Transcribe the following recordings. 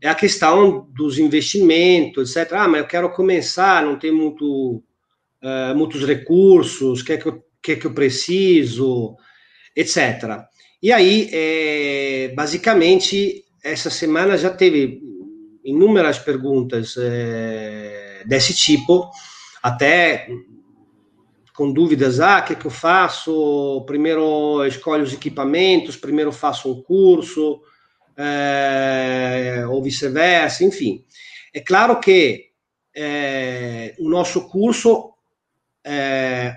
é a questão dos investimentos, etc. Ah, mas eu quero começar, não tem muito, uh, muitos recursos, o que, é que, eu, que é que eu preciso, etc. E aí, é, basicamente, essa semana já teve inúmeras perguntas é, desse tipo, até com dúvidas, ah, o que, é que eu faço? Primeiro escolho os equipamentos, primeiro faço um curso, é, ou vice-versa, enfim. É claro que é, o nosso curso é,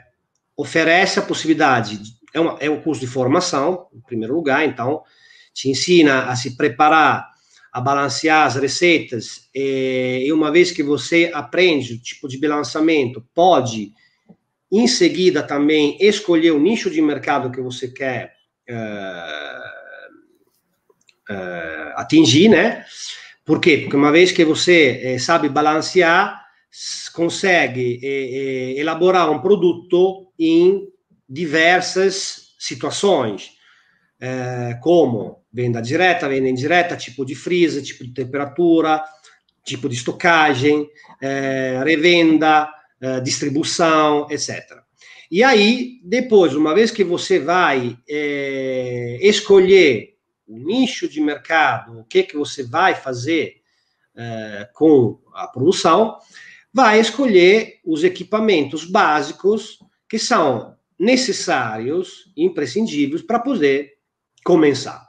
oferece a possibilidade, de, é, uma, é um curso de formação, em primeiro lugar, então, te ensina a se preparar, a balancear as receitas, e, e uma vez que você aprende o tipo de balançamento, pode, em seguida, também escolher o nicho de mercado que você quer. É, uh, atingir, né? Por quê? Porque uma vez que você eh, sabe balancear, consegue eh, eh, elaborar um produto em diversas situações, eh, como venda direta, venda indireta, tipo de freezer, tipo de temperatura, tipo de estocagem, eh, revenda, distribuição, etc. E aí, depois, uma vez que você vai escolher o nicho de mercado, o que, que você vai fazer é, com a produção, vai escolher os equipamentos básicos que são necessários, imprescindíveis para poder começar.